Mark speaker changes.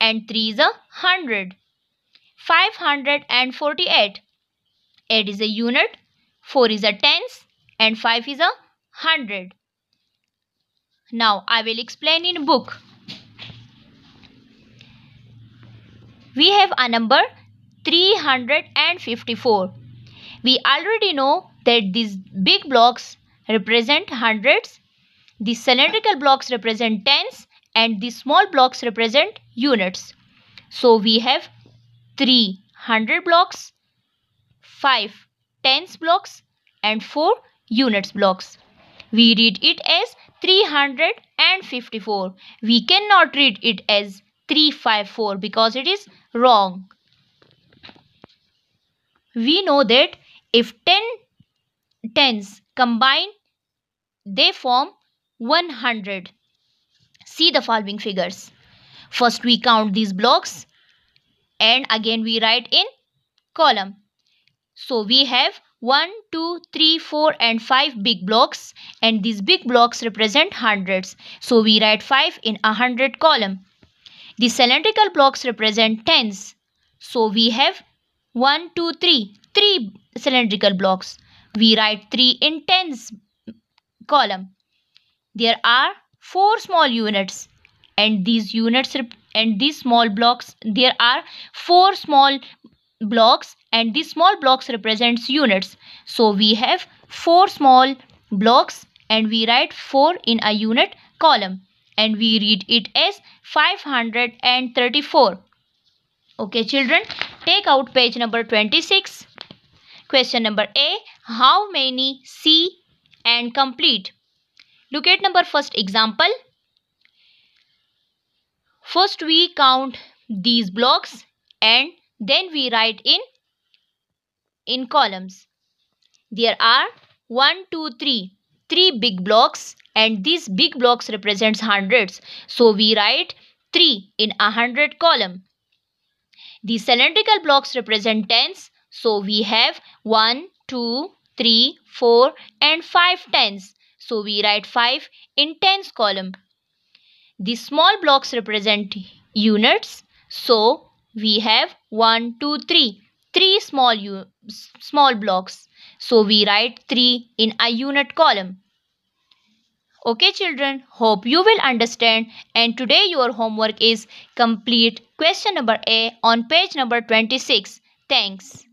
Speaker 1: and 3 is a 100. 548. 8 is a unit, 4 is a tens and 5 is a 100. Now I will explain in book. We have a number 354. We already know that these big blocks represent hundreds, the cylindrical blocks represent tens and the small blocks represent units. So we have 3 100 blocks, 5 tens blocks and 4 units blocks. We read it as 354. We cannot read it as 354 because it is wrong. We know that if 10 tens combine, they form 100. See the following figures. First we count these blocks and again we write in column. So we have 1, 2, 3, 4 and 5 big blocks and these big blocks represent hundreds. So we write 5 in a hundred column. The cylindrical blocks represent tens. So we have 1, 2, 3, 3 cylindrical blocks. We write 3 in tens column. There are 4 small units and these units and these small blocks there are four small blocks and these small blocks represents units so we have four small blocks and we write 4 in a unit column and we read it as 534 okay children take out page number 26 question number a how many see and complete look at number first example First we count these blocks and then we write in in columns. There are 1, 2, 3, 3 big blocks and these big blocks represents hundreds. So we write 3 in a hundred column. The cylindrical blocks represent tens. So we have 1, 2, 3, 4 and 5 tens. So we write 5 in tens column. The small blocks represent units. So we have 1, 2, 3. 3 small, small blocks. So we write 3 in a unit column. Okay children, hope you will understand and today your homework is complete question number A on page number 26. Thanks.